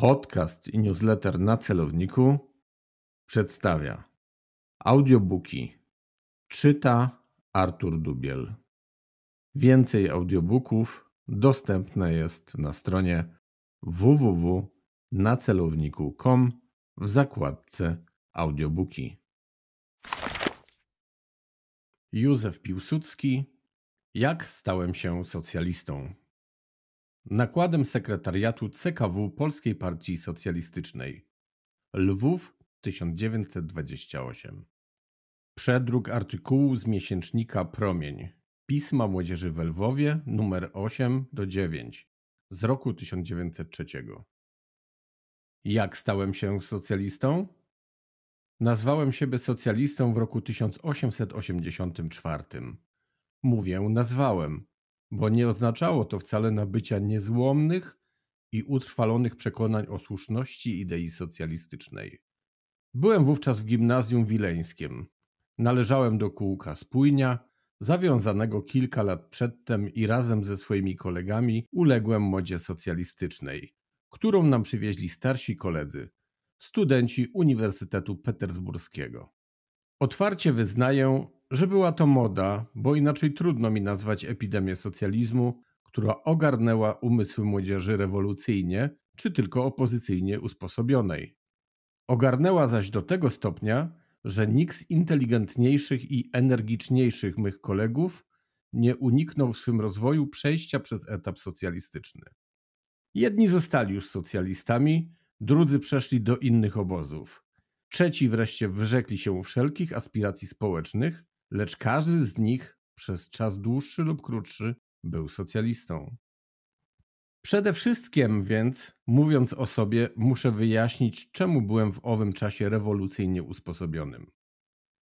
Podcast i newsletter na celowniku przedstawia audiobooki. Czyta Artur Dubiel. Więcej audiobooków dostępne jest na stronie www.nacelowniku.com w zakładce audiobooki. Józef Piłsudski Jak stałem się socjalistą? nakładem sekretariatu CKW Polskiej Partii Socjalistycznej. Lwów 1928. Przedruk artykułu z miesięcznika Promień. Pisma Młodzieży w Lwowie numer 8 do 9 z roku 1903. Jak stałem się socjalistą? Nazwałem siebie socjalistą w roku 1884. Mówię nazwałem, bo nie oznaczało to wcale nabycia niezłomnych i utrwalonych przekonań o słuszności idei socjalistycznej. Byłem wówczas w gimnazjum wileńskim. Należałem do kółka spójnia, zawiązanego kilka lat przedtem i razem ze swoimi kolegami uległem modzie socjalistycznej, którą nam przywieźli starsi koledzy, studenci Uniwersytetu Petersburskiego. Otwarcie wyznaję, że była to moda, bo inaczej trudno mi nazwać epidemię socjalizmu, która ogarnęła umysły młodzieży rewolucyjnie czy tylko opozycyjnie usposobionej. Ogarnęła zaś do tego stopnia, że nikt z inteligentniejszych i energiczniejszych mych kolegów nie uniknął w swym rozwoju przejścia przez etap socjalistyczny. Jedni zostali już socjalistami, drudzy przeszli do innych obozów. Trzeci wreszcie wyrzekli się wszelkich aspiracji społecznych, lecz każdy z nich przez czas dłuższy lub krótszy był socjalistą. Przede wszystkim więc, mówiąc o sobie, muszę wyjaśnić, czemu byłem w owym czasie rewolucyjnie usposobionym.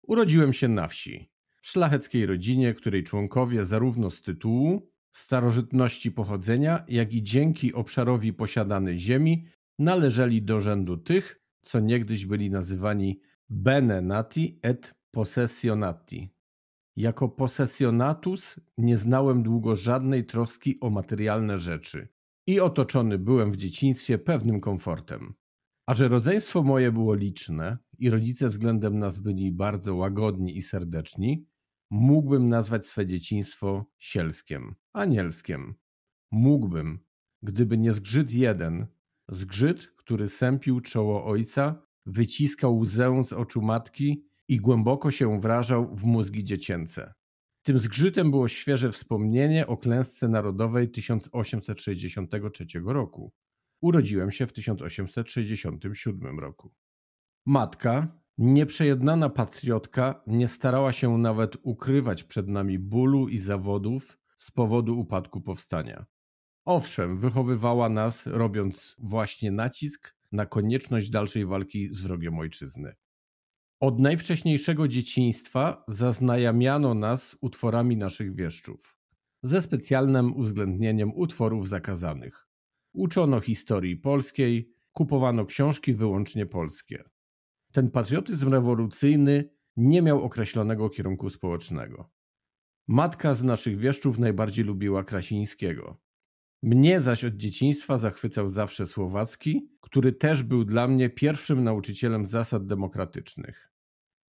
Urodziłem się na wsi, w szlacheckiej rodzinie, której członkowie zarówno z tytułu starożytności pochodzenia, jak i dzięki obszarowi posiadanej ziemi należeli do rzędu tych, co niegdyś byli nazywani bene nati et possessionati. Jako possessionatus nie znałem długo żadnej troski o materialne rzeczy i otoczony byłem w dzieciństwie pewnym komfortem. A że rodzeństwo moje było liczne i rodzice względem nas byli bardzo łagodni i serdeczni, mógłbym nazwać swe dzieciństwo sielskiem, anielskiem. Mógłbym, gdyby nie zgrzyt jeden, Zgrzyt, który sępił czoło ojca, wyciskał łzę z oczu matki i głęboko się wrażał w mózgi dziecięce. Tym zgrzytem było świeże wspomnienie o klęsce narodowej 1863 roku. Urodziłem się w 1867 roku. Matka, nieprzejednana patriotka, nie starała się nawet ukrywać przed nami bólu i zawodów z powodu upadku powstania. Owszem, wychowywała nas, robiąc właśnie nacisk na konieczność dalszej walki z wrogiem ojczyzny. Od najwcześniejszego dzieciństwa zaznajamiano nas utworami naszych wieszczów, ze specjalnym uwzględnieniem utworów zakazanych. Uczono historii polskiej, kupowano książki wyłącznie polskie. Ten patriotyzm rewolucyjny nie miał określonego kierunku społecznego. Matka z naszych wieszczów najbardziej lubiła Krasińskiego. Mnie zaś od dzieciństwa zachwycał zawsze Słowacki, który też był dla mnie pierwszym nauczycielem zasad demokratycznych.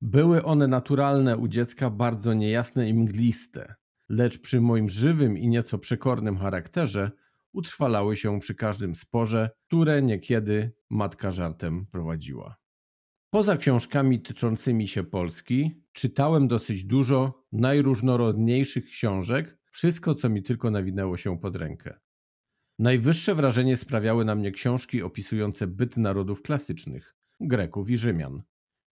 Były one naturalne u dziecka bardzo niejasne i mgliste, lecz przy moim żywym i nieco przekornym charakterze utrwalały się przy każdym sporze, które niekiedy matka żartem prowadziła. Poza książkami tyczącymi się Polski, czytałem dosyć dużo najróżnorodniejszych książek, wszystko co mi tylko nawinęło się pod rękę. Najwyższe wrażenie sprawiały na mnie książki opisujące byt narodów klasycznych Greków i Rzymian.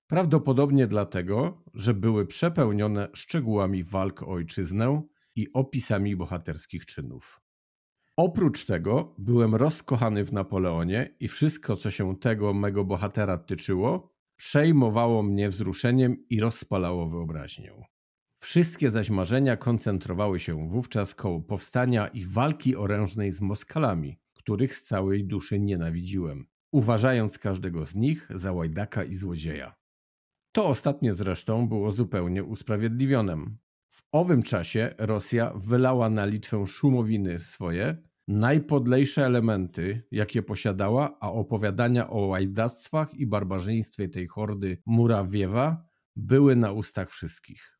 Prawdopodobnie dlatego, że były przepełnione szczegółami walk o ojczyznę i opisami bohaterskich czynów. Oprócz tego byłem rozkochany w Napoleonie i wszystko, co się tego mego bohatera tyczyło, przejmowało mnie wzruszeniem i rozpalało wyobraźnią. Wszystkie zaś marzenia koncentrowały się wówczas koło powstania i walki orężnej z Moskalami, których z całej duszy nienawidziłem, uważając każdego z nich za łajdaka i złodzieja. To ostatnie zresztą było zupełnie usprawiedliwionem. W owym czasie Rosja wylała na Litwę szumowiny swoje, najpodlejsze elementy, jakie posiadała, a opowiadania o łajdactwach i barbarzyństwie tej hordy Murawiewa były na ustach wszystkich.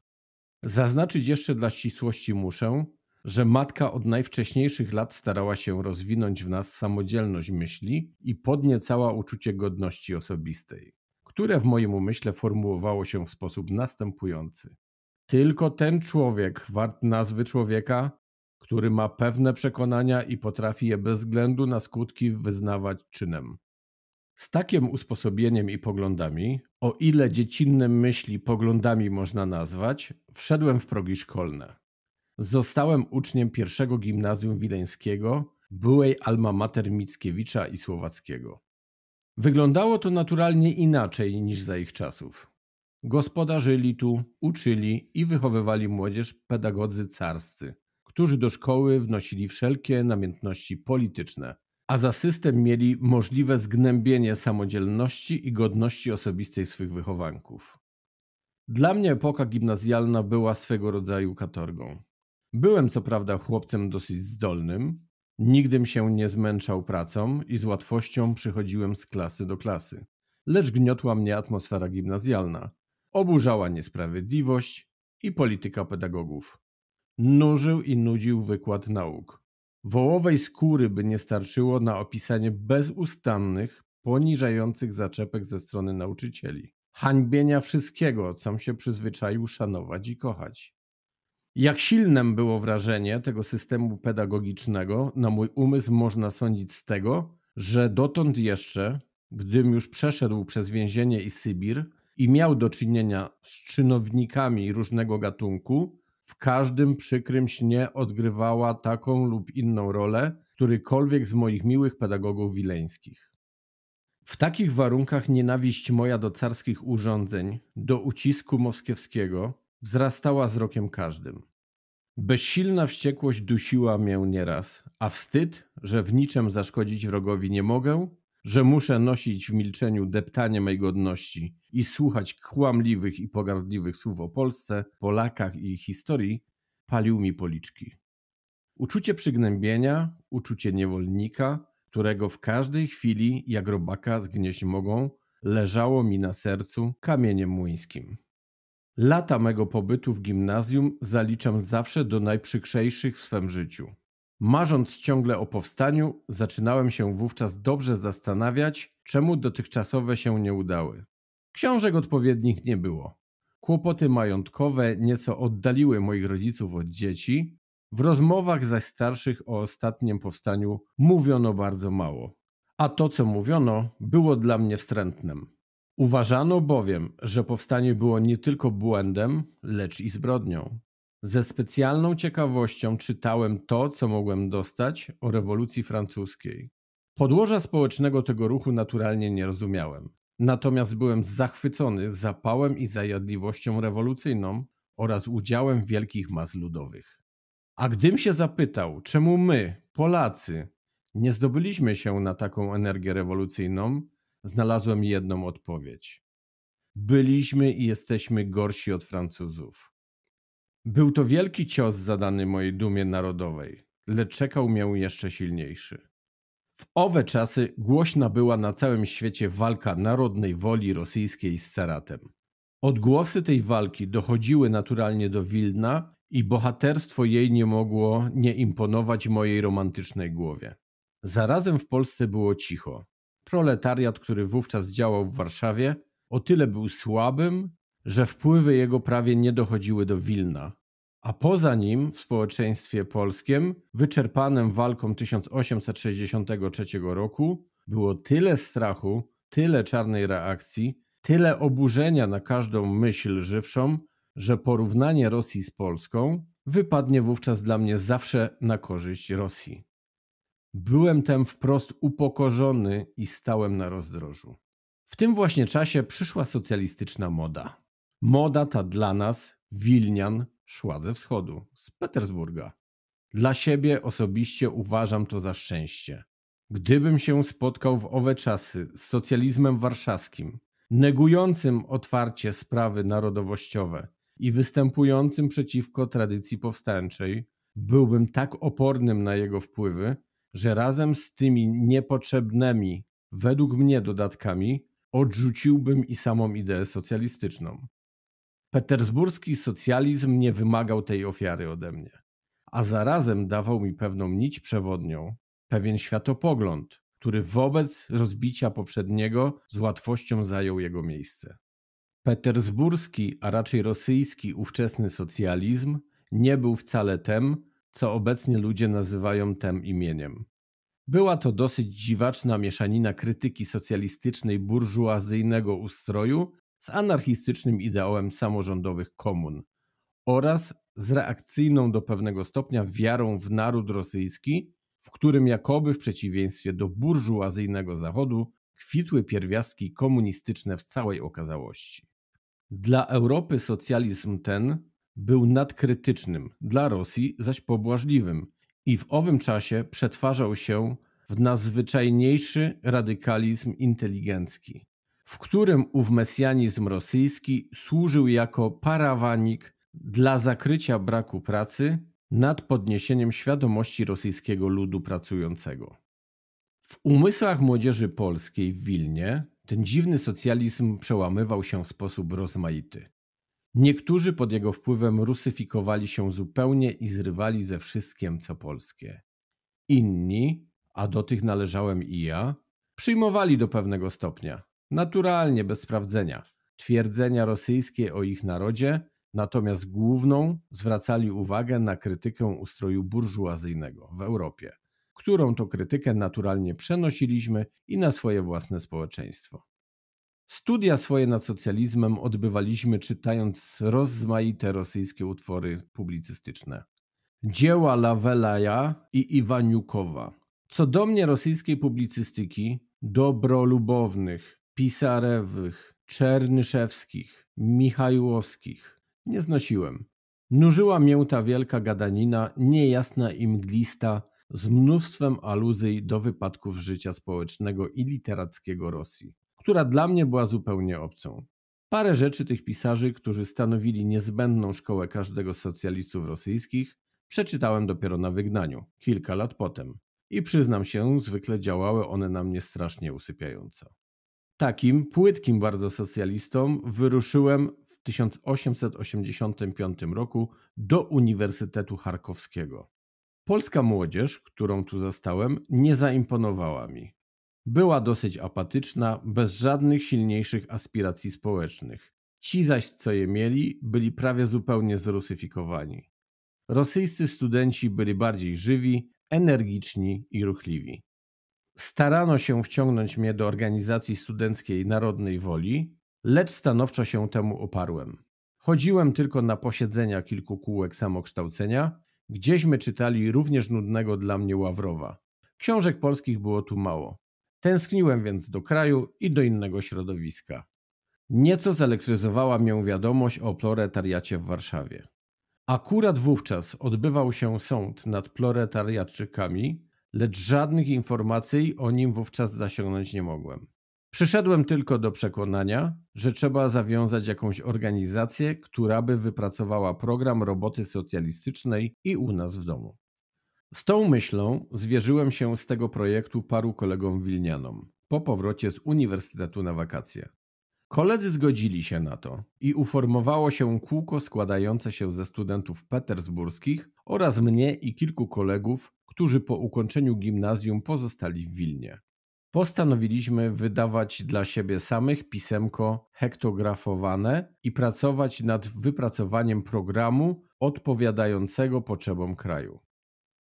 Zaznaczyć jeszcze dla ścisłości muszę, że matka od najwcześniejszych lat starała się rozwinąć w nas samodzielność myśli i podniecała uczucie godności osobistej, które w moim umyśle formułowało się w sposób następujący. Tylko ten człowiek wart nazwy człowieka, który ma pewne przekonania i potrafi je bez względu na skutki wyznawać czynem. Z takim usposobieniem i poglądami o ile dziecinne myśli poglądami można nazwać, wszedłem w progi szkolne. Zostałem uczniem pierwszego gimnazjum wileńskiego, byłej alma mater Mickiewicza i Słowackiego. Wyglądało to naturalnie inaczej niż za ich czasów. Gospodarzyli tu, uczyli i wychowywali młodzież pedagodzy carscy, którzy do szkoły wnosili wszelkie namiętności polityczne, a za system mieli możliwe zgnębienie samodzielności i godności osobistej swych wychowanków. Dla mnie epoka gimnazjalna była swego rodzaju katorgą. Byłem co prawda chłopcem dosyć zdolnym, nigdy się nie zmęczał pracą i z łatwością przychodziłem z klasy do klasy. Lecz gniotła mnie atmosfera gimnazjalna, oburzała niesprawiedliwość i polityka pedagogów. Nużył i nudził wykład nauk. Wołowej skóry by nie starczyło na opisanie bezustannych, poniżających zaczepek ze strony nauczycieli, hańbienia wszystkiego, co się przyzwyczaił szanować i kochać. Jak silnem było wrażenie tego systemu pedagogicznego na mój umysł można sądzić z tego, że dotąd jeszcze, gdym już przeszedł przez więzienie i Sybir i miał do czynienia z czynownikami różnego gatunku, w każdym przykrym śnie odgrywała taką lub inną rolę, którykolwiek z moich miłych pedagogów wileńskich. W takich warunkach nienawiść moja do carskich urządzeń, do ucisku moskiewskiego wzrastała z rokiem każdym. Bezsilna wściekłość dusiła mię nieraz, a wstyd, że w niczym zaszkodzić wrogowi nie mogę, że muszę nosić w milczeniu deptanie mej godności i słuchać kłamliwych i pogardliwych słów o Polsce, Polakach i ich historii, palił mi policzki. Uczucie przygnębienia, uczucie niewolnika, którego w każdej chwili, jak robaka zgnieść mogą, leżało mi na sercu kamieniem młyńskim. Lata mego pobytu w gimnazjum zaliczam zawsze do najprzykrzejszych w swym życiu. Marząc ciągle o powstaniu, zaczynałem się wówczas dobrze zastanawiać, czemu dotychczasowe się nie udały. Książek odpowiednich nie było. Kłopoty majątkowe nieco oddaliły moich rodziców od dzieci, w rozmowach zaś starszych o ostatnim powstaniu mówiono bardzo mało. A to, co mówiono, było dla mnie wstrętnym. Uważano bowiem, że powstanie było nie tylko błędem, lecz i zbrodnią. Ze specjalną ciekawością czytałem to, co mogłem dostać o rewolucji francuskiej. Podłoża społecznego tego ruchu naturalnie nie rozumiałem. Natomiast byłem zachwycony zapałem i zajadliwością rewolucyjną oraz udziałem wielkich mas ludowych. A gdym się zapytał, czemu my, Polacy, nie zdobyliśmy się na taką energię rewolucyjną, znalazłem jedną odpowiedź. Byliśmy i jesteśmy gorsi od Francuzów. Był to wielki cios zadany mojej dumie narodowej, lecz czekał mię jeszcze silniejszy. W owe czasy głośna była na całym świecie walka narodnej woli rosyjskiej z caratem. Odgłosy tej walki dochodziły naturalnie do Wilna i bohaterstwo jej nie mogło nie imponować mojej romantycznej głowie. Zarazem w Polsce było cicho. Proletariat, który wówczas działał w Warszawie, o tyle był słabym, że wpływy jego prawie nie dochodziły do Wilna. A poza nim, w społeczeństwie polskim, wyczerpanym walką 1863 roku, było tyle strachu, tyle czarnej reakcji, tyle oburzenia na każdą myśl żywszą, że porównanie Rosji z Polską wypadnie wówczas dla mnie zawsze na korzyść Rosji. Byłem tem wprost upokorzony i stałem na rozdrożu. W tym właśnie czasie przyszła socjalistyczna moda. Moda ta dla nas, Wilnian, szła ze wschodu, z Petersburga. Dla siebie osobiście uważam to za szczęście. Gdybym się spotkał w owe czasy z socjalizmem warszawskim, negującym otwarcie sprawy narodowościowe i występującym przeciwko tradycji powstańczej, byłbym tak opornym na jego wpływy, że razem z tymi niepotrzebnymi, według mnie, dodatkami odrzuciłbym i samą ideę socjalistyczną. Petersburski socjalizm nie wymagał tej ofiary ode mnie, a zarazem dawał mi pewną nić przewodnią, pewien światopogląd, który wobec rozbicia poprzedniego z łatwością zajął jego miejsce. Petersburski, a raczej rosyjski ówczesny socjalizm nie był wcale tem, co obecnie ludzie nazywają tem imieniem. Była to dosyć dziwaczna mieszanina krytyki socjalistycznej burżuazyjnego ustroju z anarchistycznym ideałem samorządowych komun oraz z reakcyjną do pewnego stopnia wiarą w naród rosyjski, w którym jakoby w przeciwieństwie do burżuazyjnego Zachodu kwitły pierwiastki komunistyczne w całej okazałości. Dla Europy socjalizm ten był nadkrytycznym, dla Rosji zaś pobłażliwym i w owym czasie przetwarzał się w nazwyczajniejszy radykalizm inteligencki w którym ów mesjanizm rosyjski służył jako parawanik dla zakrycia braku pracy nad podniesieniem świadomości rosyjskiego ludu pracującego. W umysłach młodzieży polskiej w Wilnie ten dziwny socjalizm przełamywał się w sposób rozmaity. Niektórzy pod jego wpływem rusyfikowali się zupełnie i zrywali ze wszystkim, co polskie. Inni, a do tych należałem i ja, przyjmowali do pewnego stopnia naturalnie bez sprawdzenia, twierdzenia rosyjskie o ich narodzie, natomiast główną zwracali uwagę na krytykę ustroju burżuazyjnego w Europie, którą to krytykę naturalnie przenosiliśmy i na swoje własne społeczeństwo. Studia swoje nad socjalizmem odbywaliśmy czytając rozmaite rosyjskie utwory publicystyczne. Dzieła Lawelaja i Iwaniukowa. Co do mnie rosyjskiej publicystyki, dobrolubownych, Pisarewych, Czernyszewskich, Michajłowskich. Nie znosiłem. Nużyła mię ta wielka gadanina, niejasna i mglista, z mnóstwem aluzji do wypadków życia społecznego i literackiego Rosji, która dla mnie była zupełnie obcą. Parę rzeczy tych pisarzy, którzy stanowili niezbędną szkołę każdego z socjalistów rosyjskich, przeczytałem dopiero na wygnaniu, kilka lat potem. I przyznam się, zwykle działały one na mnie strasznie usypiająco takim płytkim bardzo socjalistą wyruszyłem w 1885 roku do Uniwersytetu Charkowskiego. Polska młodzież, którą tu zastałem, nie zaimponowała mi. Była dosyć apatyczna, bez żadnych silniejszych aspiracji społecznych. Ci zaś, co je mieli, byli prawie zupełnie zrusyfikowani. Rosyjscy studenci byli bardziej żywi, energiczni i ruchliwi. Starano się wciągnąć mnie do organizacji studenckiej Narodnej Woli, lecz stanowczo się temu oparłem. Chodziłem tylko na posiedzenia kilku kółek samokształcenia, gdzieśmy czytali również nudnego dla mnie Ławrowa. Książek polskich było tu mało. Tęskniłem więc do kraju i do innego środowiska. Nieco zelektryzowała mię wiadomość o ploretariacie w Warszawie. Akurat wówczas odbywał się sąd nad proletariatczykami, lecz żadnych informacji o nim wówczas zasiągnąć nie mogłem. Przyszedłem tylko do przekonania, że trzeba zawiązać jakąś organizację, która by wypracowała program roboty socjalistycznej i u nas w domu. Z tą myślą zwierzyłem się z tego projektu paru kolegom wilnianom po powrocie z uniwersytetu na wakacje. Koledzy zgodzili się na to i uformowało się kółko składające się ze studentów petersburskich oraz mnie i kilku kolegów, którzy po ukończeniu gimnazjum pozostali w Wilnie. Postanowiliśmy wydawać dla siebie samych pisemko hektografowane i pracować nad wypracowaniem programu odpowiadającego potrzebom kraju.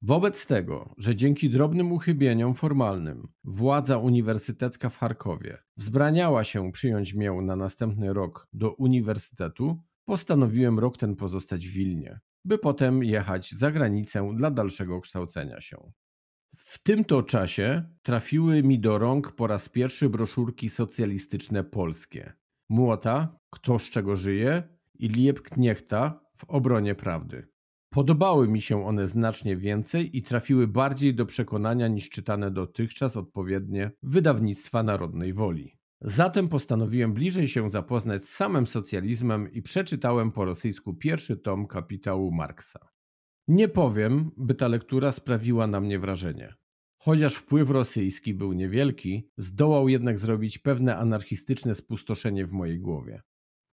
Wobec tego, że dzięki drobnym uchybieniom formalnym władza uniwersytecka w Charkowie wzbraniała się przyjąć mię na następny rok do uniwersytetu, postanowiłem rok ten pozostać w Wilnie, by potem jechać za granicę dla dalszego kształcenia się. W tym to czasie trafiły mi do rąk po raz pierwszy broszurki socjalistyczne polskie. Młota, Kto z czego żyje i Liebkniechta w obronie prawdy. Podobały mi się one znacznie więcej i trafiły bardziej do przekonania niż czytane dotychczas odpowiednie wydawnictwa Narodnej Woli. Zatem postanowiłem bliżej się zapoznać z samym socjalizmem i przeczytałem po rosyjsku pierwszy tom kapitału Marksa. Nie powiem, by ta lektura sprawiła na mnie wrażenie. Chociaż wpływ rosyjski był niewielki, zdołał jednak zrobić pewne anarchistyczne spustoszenie w mojej głowie.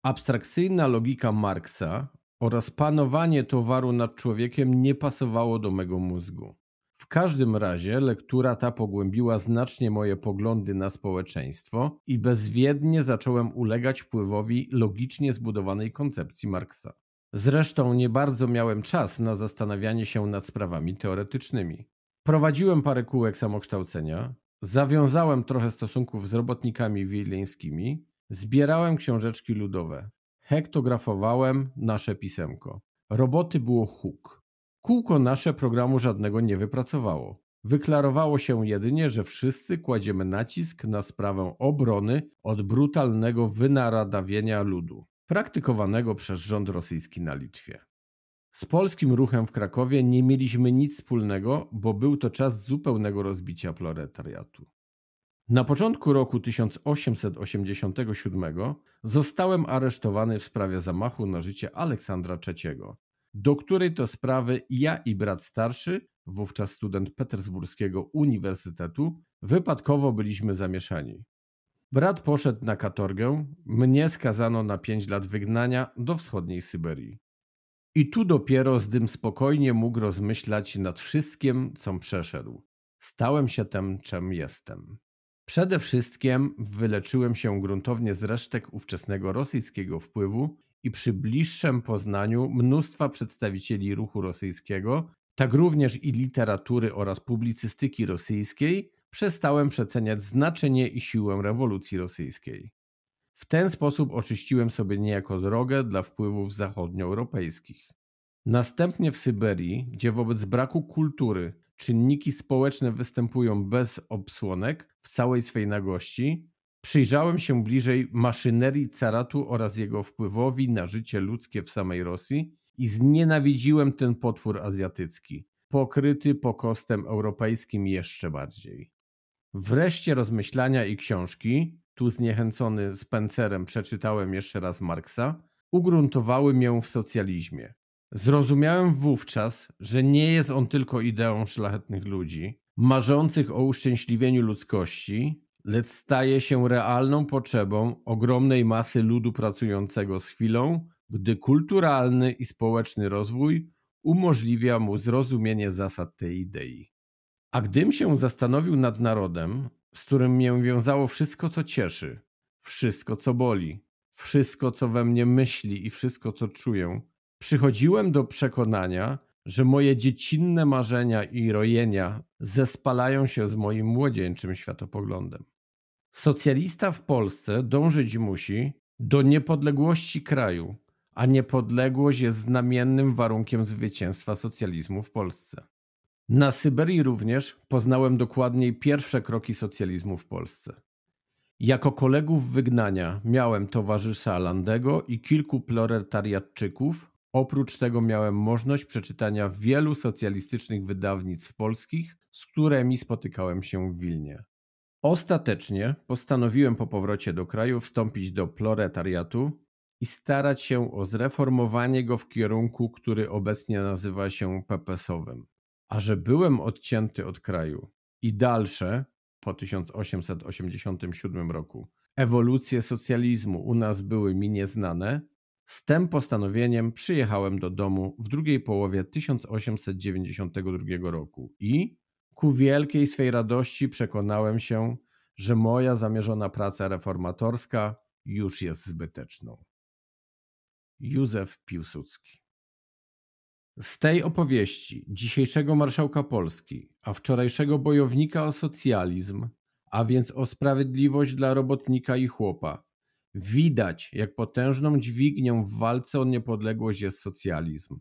Abstrakcyjna logika Marksa oraz panowanie towaru nad człowiekiem nie pasowało do mego mózgu. W każdym razie lektura ta pogłębiła znacznie moje poglądy na społeczeństwo i bezwiednie zacząłem ulegać wpływowi logicznie zbudowanej koncepcji Marksa. Zresztą nie bardzo miałem czas na zastanawianie się nad sprawami teoretycznymi. Prowadziłem parę kółek samokształcenia, zawiązałem trochę stosunków z robotnikami wileńskimi, zbierałem książeczki ludowe hektografowałem nasze pisemko. Roboty było huk. Kółko nasze programu żadnego nie wypracowało. Wyklarowało się jedynie, że wszyscy kładziemy nacisk na sprawę obrony od brutalnego wynaradawienia ludu, praktykowanego przez rząd rosyjski na Litwie. Z polskim ruchem w Krakowie nie mieliśmy nic wspólnego, bo był to czas zupełnego rozbicia proletariatu. Na początku roku 1887 zostałem aresztowany w sprawie zamachu na życie Aleksandra III, do której to sprawy ja i brat starszy, wówczas student Petersburskiego Uniwersytetu, wypadkowo byliśmy zamieszani. Brat poszedł na katorgę, mnie skazano na 5 lat wygnania do wschodniej Syberii. I tu dopiero z dym spokojnie mógł rozmyślać nad wszystkim, co przeszedł. Stałem się tym, czym jestem. Przede wszystkim wyleczyłem się gruntownie z resztek ówczesnego rosyjskiego wpływu i przy bliższym poznaniu mnóstwa przedstawicieli ruchu rosyjskiego, tak również i literatury oraz publicystyki rosyjskiej, przestałem przeceniać znaczenie i siłę rewolucji rosyjskiej. W ten sposób oczyściłem sobie niejako drogę dla wpływów zachodnioeuropejskich. Następnie w Syberii, gdzie wobec braku kultury czynniki społeczne występują bez obsłonek w całej swej nagości, przyjrzałem się bliżej maszynerii caratu oraz jego wpływowi na życie ludzkie w samej Rosji i znienawidziłem ten potwór azjatycki, pokryty pokostem europejskim jeszcze bardziej. Wreszcie rozmyślania i książki, tu zniechęcony Spencerem przeczytałem jeszcze raz Marksa, ugruntowały mię w socjalizmie, Zrozumiałem wówczas, że nie jest on tylko ideą szlachetnych ludzi, marzących o uszczęśliwieniu ludzkości, lecz staje się realną potrzebą ogromnej masy ludu pracującego z chwilą, gdy kulturalny i społeczny rozwój umożliwia mu zrozumienie zasad tej idei. A gdym się zastanowił nad narodem, z którym mię wiązało wszystko, co cieszy, wszystko, co boli, wszystko, co we mnie myśli i wszystko, co czuję, przychodziłem do przekonania, że moje dziecinne marzenia i rojenia zespalają się z moim młodzieńczym światopoglądem. Socjalista w Polsce dążyć musi do niepodległości kraju, a niepodległość jest znamiennym warunkiem zwycięstwa socjalizmu w Polsce. Na Syberii również poznałem dokładniej pierwsze kroki socjalizmu w Polsce. Jako kolegów wygnania miałem towarzysza Landego i kilku proletariatczyków, Oprócz tego miałem możliwość przeczytania wielu socjalistycznych wydawnictw polskich, z którymi spotykałem się w Wilnie. Ostatecznie postanowiłem po powrocie do kraju wstąpić do proletariatu i starać się o zreformowanie go w kierunku, który obecnie nazywa się PPS-owym. A że byłem odcięty od kraju i dalsze, po 1887 roku, ewolucje socjalizmu u nas były mi nieznane, z tym postanowieniem przyjechałem do domu w drugiej połowie 1892 roku i ku wielkiej swej radości przekonałem się, że moja zamierzona praca reformatorska już jest zbyteczną. Józef Piłsudski. Z tej opowieści dzisiejszego marszałka Polski, a wczorajszego bojownika o socjalizm, a więc o sprawiedliwość dla robotnika i chłopa, Widać, jak potężną dźwignią w walce o niepodległość jest socjalizm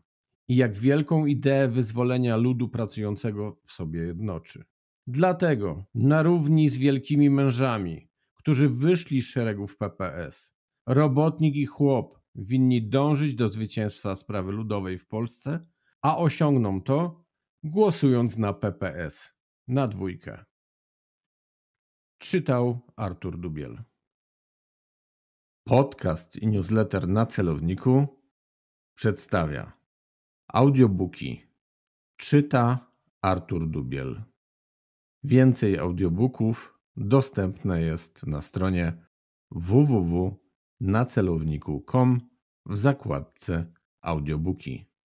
i jak wielką ideę wyzwolenia ludu pracującego w sobie jednoczy. Dlatego, na równi z wielkimi mężami, którzy wyszli z szeregów PPS, robotnik i chłop winni dążyć do zwycięstwa sprawy ludowej w Polsce, a osiągną to głosując na PPS. Na dwójkę. Czytał Artur Dubiel. Podcast i newsletter na celowniku przedstawia audiobooki. Czyta Artur Dubiel. Więcej audiobooków dostępne jest na stronie www.nacelowniku.com w zakładce audiobooki.